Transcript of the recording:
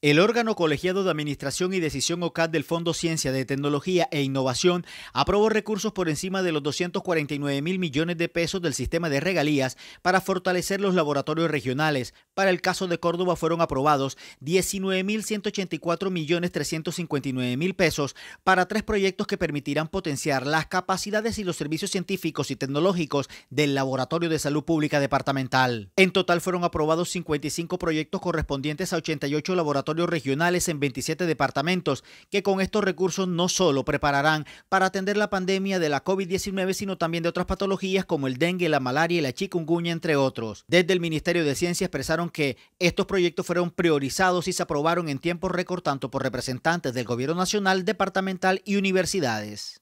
El órgano colegiado de Administración y Decisión OCAD del Fondo Ciencia de Tecnología e Innovación aprobó recursos por encima de los 249 mil millones de pesos del sistema de regalías para fortalecer los laboratorios regionales, para el caso de Córdoba fueron aprobados 19.184.359.000 pesos para tres proyectos que permitirán potenciar las capacidades y los servicios científicos y tecnológicos del Laboratorio de Salud Pública Departamental. En total fueron aprobados 55 proyectos correspondientes a 88 laboratorios regionales en 27 departamentos, que con estos recursos no solo prepararán para atender la pandemia de la COVID-19, sino también de otras patologías como el dengue, la malaria y la chikungunya, entre otros. Desde el Ministerio de Ciencia expresaron que estos proyectos fueron priorizados y se aprobaron en tiempo récord tanto por representantes del Gobierno Nacional, Departamental y universidades.